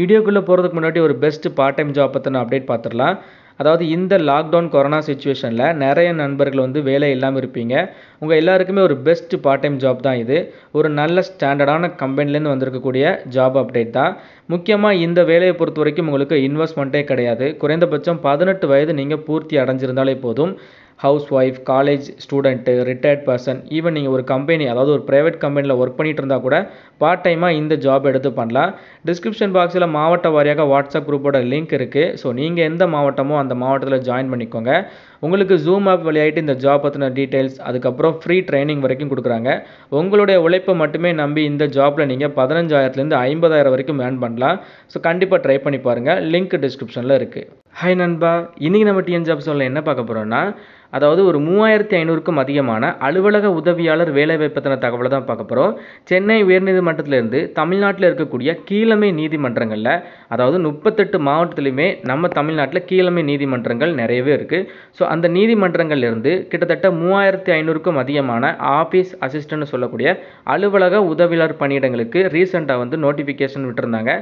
வீடியோக்குள்ளே போகிறதுக்கு முன்னாடி ஒரு பெஸ்ட் பார்ட் டைம் ஜாப் பற்றின அப்டேட் பார்த்துடலாம் அதாவது இந்த லாக்டவுன் கொரோனா சுச்சுவேஷனில் நிறைய நண்பர்கள் வந்து வேலை இல்லாமல் இருப்பீங்க உங்கள் எல்லாருக்குமே ஒரு பெஸ்ட் பார்ட் டைம் ஜாப் தான் இது ஒரு நல்ல ஸ்டாண்டர்டான கம்பெனிலேருந்து வந்திருக்கக்கூடிய ஜாப் அப்டேட் தான் முக்கியமாக இந்த வேலையை பொறுத்த வரைக்கும் உங்களுக்கு இன்வெஸ்ட்மெண்ட்டே கிடையாது குறைந்தபட்சம் பதினெட்டு வயது நீங்கள் பூர்த்தி அடைஞ்சிருந்தாலே போதும் housewife college student retired person even நீங்கள் ஒரு கம்பெனி அதாவது ஒரு ப்ரைவேட் கம்பெனியில் ஒர்க் பண்ணிகிட்டு இருந்தால் கூட பார்ட் டைமாக இந்த ஜாப் எடுத்து பண்ணலாம் டிஸ்கிரிப்ஷன் பாக்ஸில் மாவட்ட வாரியாக வாட்ஸ்அப் குரூப்போட லிங்க் இருக்குது ஸோ நீங்கள் எந்த மாவட்டமோ அந்த மாவட்டத்தில் ஜாயின் பண்ணிக்கோங்க உங்களுக்கு ஜூம் ஆப் வழியாகிட்டு இந்த ஜாப் பற்றின டீட்டெயில்ஸ் அதுக்கப்புறம் ஃப்ரீ ட்ரைனிங் வரைக்கும் கொடுக்குறாங்க உங்களுடைய உழைப்பை மட்டுமே நம்பி இந்த ஜாப்பில் நீங்கள் பதினஞ்சாயிரத்துலேருந்து ஐம்பதாயிரம் வரைக்கும் ஏர்ன் பண்ணலாம் ஸோ கண்டிப்பாக ட்ரை பண்ணி பாருங்கள் லிங்க் டிஸ்கிரிப்ஷனில் இருக்குது ஹாய் நண்பா இன்றைக்கி நம்ம டிஎன் ஜாப் சொல்ல என்ன பார்க்க போகிறோன்னா அதாவது ஒரு மூவாயிரத்தி ஐநூறுக்கும் அதிகமான அலுவலக உதவியாளர் வேலைவாய்ப்பு பற்றின தகவலை தான் பார்க்க போகிறோம் சென்னை உயர்நீதிமன்றத்திலிருந்து தமிழ்நாட்டில் இருக்கக்கூடிய கீழமை நீதிமன்றங்களில் அதாவது முப்பத்தெட்டு மாவட்டத்துலையுமே நம்ம தமிழ்நாட்டில் கீழமை நீதிமன்றங்கள் நிறையவே இருக்குது ஸோ அந்த நீதிமன்றங்கள்லேருந்து கிட்டத்தட்ட மூவாயிரத்தி ஐநூறுக்கும் அதிகமான ஆஃபீஸ் அசிஸ்டன்ட்னு சொல்லக்கூடிய அலுவலக உதவியாளர் பணியிடங்களுக்கு ரீசெண்டாக வந்து நோட்டிஃபிகேஷன் விட்டுருந்தாங்க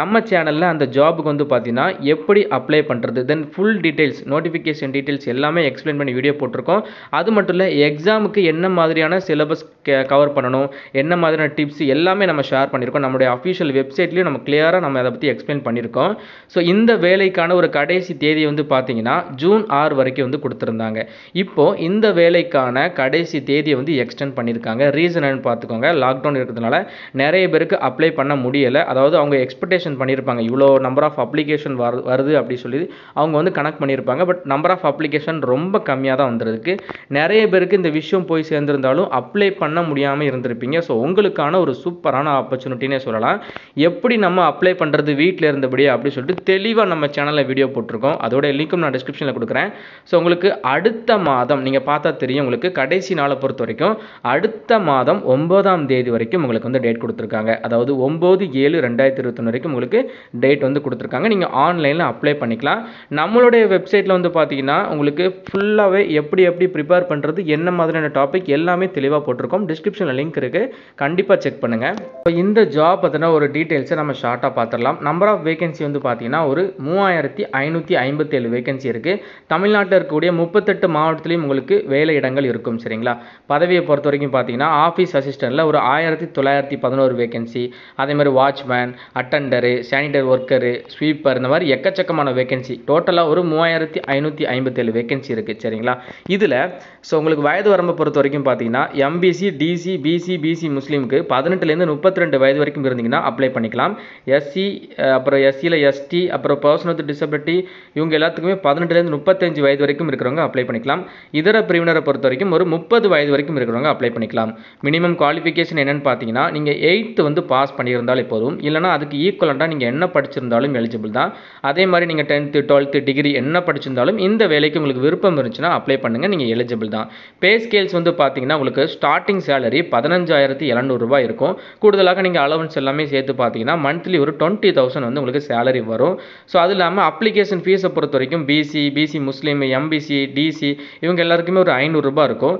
நம்ம சேனலில் அந்த ஜாபுக்கு வந்து பார்த்திங்கன்னா எப்படி அப்ளை பண்ண பண்ணுறது then full details notification details எல்லாமே எக்ஸ்பிளைன் பண்ணி வீடியோ போட்டிருக்கோம் அது மட்டும் இல்லை எக்ஸாமுக்கு என்ன மாதிரியான சிலபஸ் கவர் பண்ணணும் என்ன மாதிரியான டிப்ஸ் எல்லாமே நம்ம ஷேர் பண்ணியிருக்கோம் நம்மளுடைய அஃபிஷியல் வெப்சைட்லேயும் நம்ம கிளியராக நம்ம அதை பற்றி எக்ஸ்பிளைன் பண்ணியிருக்கோம் ஸோ இந்த வேலைக்கான ஒரு கடைசி தேதி வந்து பார்த்தீங்கன்னா ஜூன் ஆறு வரைக்கும் வந்து கொடுத்துருந்தாங்க இப்போது இந்த வேலைக்கான கடைசி தேதியை வந்து எக்ஸ்டெண்ட் பண்ணியிருக்காங்க ரீசன் என்னன்னு பார்த்துக்கோங்க லாக்டவுன் இருக்கிறதுனால நிறைய பேருக்கு அப்ளை பண்ண முடியலை அதாவது அவங்க எக்ஸ்பெக்டேஷன் பண்ணியிருப்பாங்க இவ்வளோ நம்பர் ஆஃப் அப்ளிகேஷன் வரு வருது அப்படி சொல்லி அவங்க வந்து கனெக்ட் பண்ணியிருப்பாங்க பட் நம்பர் ஆஃப் அப்ளிகேஷன் ரொம்ப கம்மியாக தான் வந்திருக்கு நிறைய பேருக்கு இந்த விஷயம் போய் சேர்ந்துருந்தாலும் அப்ளை பண்ண முடியாமல் இருந்திருப்பீங்க ஸோ உங்களுக்கான ஒரு சூப்பரான ஆப்பர்ச்சுனிட்டினே சொல்லலாம் எப்படி நம்ம அப்ளை பண்ணுறது வீட்டில் இருந்தபடியே அப்படின்னு சொல்லிட்டு தெளிவாக நம்ம சேனலில் வீடியோ போட்டிருக்கோம் அதோட லிங்க்கும் நான் டிஸ்கிரிப்ஷனில் கொடுக்குறேன் ஸோ உங்களுக்கு அடுத்த மாதம் நீங்கள் பார்த்தா தெரியும் உங்களுக்கு கடைசி நாளை பொறுத்த வரைக்கும் அடுத்த மாதம் ஒன்பதாம் தேதி வரைக்கும் உங்களுக்கு வந்து டேட் கொடுத்துருக்காங்க அதாவது ஒம்பது ஏழு ரெண்டாயிரத்தி இருபத்தொன்று வரைக்கும் உங்களுக்கு டேட் வந்து கொடுத்துருக்காங்க நீங்கள் ஆன்லைனில் அப்ளை பண்ணிக்கலாம் நம்மளுடைய வெப்சைட்டில் வந்து பார்த்தீங்கன்னா உங்களுக்கு ஃபுல்லாகவே எப்படி எப்படி ப்ரிப்பேர் பண்ணுறது என்ன மாதிரியான டாபிக் எல்லாமே தெளிவாக போட்டிருக்கோம் டிஸ்கிரிப்ஷனில் லிங்க் இருக்குது கண்டிப்பாக செக் பண்ணுங்கள் இப்போ இந்த ஜாப் பார்த்தீங்கன்னா ஒரு டீட்டெயில்ஸை நம்ம ஷார்ட்டாக பார்த்துடலாம் நம்பர் ஆஃப் வேகன்சி வந்து பார்த்தீங்கன்னா ஒரு மூவாயிரத்தி ஐநூற்றி ஐம்பத்தேழு வேகன்சி இருக்குது தமிழ்நாட்டில் இருக்கக்கூடிய முப்பத்தெட்டு மாவட்டத்துலேயும் உங்களுக்கு வேலை இடங்கள் இருக்கும் சரிங்களா பதவியை பொறுத்த வரைக்கும் பார்த்தீங்கன்னா ஆஃபீஸ் அசிஸ்டண்டில் ஒரு ஆயிரத்தி தொள்ளாயிரத்தி பதினோரு வேகன்சி அதேமாதிரி watchman attender sanitary worker sweeper இந்த மாதிரி எக்கச்சக்கமான வேகன்சி வேகன்சி டோட்டலாக ஒரு மூவாயிரத்தி ஐநூற்றி ஐம்பத்தேழு வேகன்சி இருக்குது சரிங்களா இதில் ஸோ உங்களுக்கு வயது வரம்பை பொறுத்த வரைக்கும் பார்த்தீங்கன்னா எம்பிசி டிசி பிசி பிசி முஸ்லீமுக்கு பதினெட்டுலேருந்து முப்பத்தி ரெண்டு வயது வரைக்கும் இருந்தீங்கன்னா அப்ளை பண்ணிக்கலாம் எஸ்சி அப்புறம் எஸ்சியில் எஸ்டி அப்புறம் பர்சன் வித் டிசபிலிட்டி இவங்க எல்லாத்துக்குமே பதினெட்டுலேருந்து முப்பத்தஞ்சு வயது வரைக்கும் இருக்கிறவங்க அப்ளை பண்ணிக்கலாம் இதர பிரிவினரை பொறுத்த வரைக்கும் ஒரு முப்பது வயது வரைக்கும் இருக்கிறவங்க அப்ளை பண்ணிக்கலாம் மினிமம் குவாலிஃபிகேஷன் என்னென்னு பார்த்தீங்கன்னா நீங்கள் எயித்து வந்து பாஸ் பண்ணியிருந்தாலே போதும் இல்லைனா அதுக்கு ஈக்குவலண்ட்டாக நீங்கள் என்ன படிச்சிருந்தாலும் எலிஜிபிள் தான் அதே மாதிரி நீங்கள் டென்த்து டென்த்து டுவெல்த்து டிகிரி என்ன படிச்சிருந்தாலும் இந்த வேலைக்கு உங்களுக்கு விருப்பம் இருந்துச்சுன்னா அப்ளை பண்ணுங்கள் நீங்கள் எலிஜிபிள் தான் பே ஸ்கேல்ஸ் வந்து பார்த்தீங்கன்னா உங்களுக்கு ஸ்டார்டிங் சேலரி பதினஞ்சாயிரத்தி இரநூறுபா இருக்கும் கூடுதலாக நீங்கள் அலவன்ஸ் எல்லாமே சேர்த்து பார்த்தீங்கன்னா மந்த்லி ஒரு டுவெண்ட்டி தௌசண்ட் வந்து உங்களுக்கு சேலரி வரும் ஸோ அது இல்லாமல் அப்ளிகேஷன் ஃபீஸை பொறுத்த வரைக்கும் பிசி பிசி முஸ்லீம் எம்பிசி டிசி இவங்க எல்லாருக்குமே ஒரு ஐநூறுரூபா இருக்கும்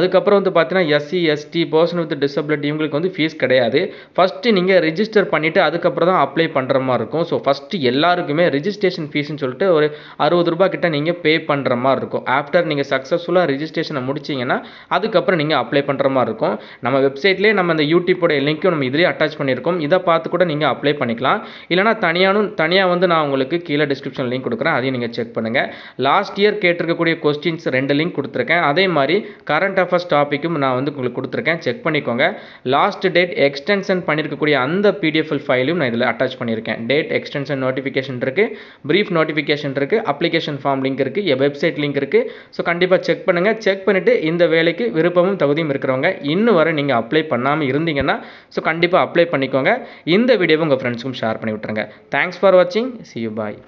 அதுக்கப்புறம் வந்து பார்த்தீங்கன்னா SC ST person with disability இவங்களுக்கு வந்து ஃபீஸ் கிடையாது ஃபஸ்ட்டு நீங்கள் ரிஜிஸ்டர் பண்ணிவிட்டு அதுக்கப்புறம் தான் அப்ளை பண்ணுற மாதிரி இருக்கும் ஸோ ஃபஸ்ட்டு எல்லாருக்குமே ரிஜிஸ்ட்ரேஷன் ஃபீஸ்னு அப்படின்னு சொல்லிட்டு ஒரு அறுபது ரூபா கிட்ட நீங்கள் பே பண்ணுற மாதிரி இருக்கும் ஆஃப்டர் நீங்கள் சக்ஸஸ்ஃபுல்லாக ரிஜிஸ்ட்ரேஷனை முடிச்சிங்கன்னா அதுக்கப்புறம் நீங்கள் அப்ளை பண்ணுற மாதிரி இருக்கும் நம்ம வெப்சைட்லேயே நம்ம இந்த யூடியூப்போட லிங்க்கும் நம்ம இதிலே அட்டாச் பண்ணியிருக்கோம் இதை பார்த்து கூட நீங்கள் அப்ளை பண்ணிக்கலாம் இல்லைனா தனியானும் தனியாக வந்து நான் உங்களுக்கு கீழே டிஸ்கிரிப்ஷன் லிங்க் கொடுக்குறேன் அதையும் நீங்கள் செக் பண்ணுங்கள் லாஸ்ட் இயர் கேட்டிருக்கக்கூடிய கொஸ்டின்ஸ் ரெண்டு லிங்க் கொடுத்துருக்கேன் அதே மாதிரி கரண்ட் அஃபேர்ஸ் டாப்பிக்கும் நான் வந்து உங்களுக்கு கொடுத்துருக்கேன் செக் பண்ணிக்கோங்க லாஸ்ட் டேட் எக்ஸ்டென்ஷன் பண்ணியிருக்கக்கூடிய அந்த பிடிஎஃப் ஃபைலையும் நான் இதில் அட்டாச் பண்ணியிருக்கேன் டேட் எக்ஸ்டென்ஷன் நோட்டிஃபிகேஷன் இருக்குது ப்ரீஃப் நோட்டி நோட்டிஃபிகேஷன் இருக்குது அப்ளிகேஷன் ஃபார்ம் லிங்க் இருக்குது வெப்சைட் லிங்க் இருக்குது ஸோ கண்டிப்பாக செக் பண்ணுங்கள் செக் பண்ணிவிட்டு இந்த வேலைக்கு விருப்பமும் தகுதியும் இருக்கிறவங்க இன்னும் வரை நீங்கள் அப்ளை பண்ணாமல் இருந்தீங்கன்னா ஸோ கண்டிப்பாக அப்ளை பண்ணிக்கோங்க இந்த வீடியோவை உங்கள் ஃப்ரெண்ட்ஸ்க்கும் ஷேர் பண்ணி விட்டுருங்க தேங்க்ஸ் ஃபார் வாட்சிங் சி யூ பாய்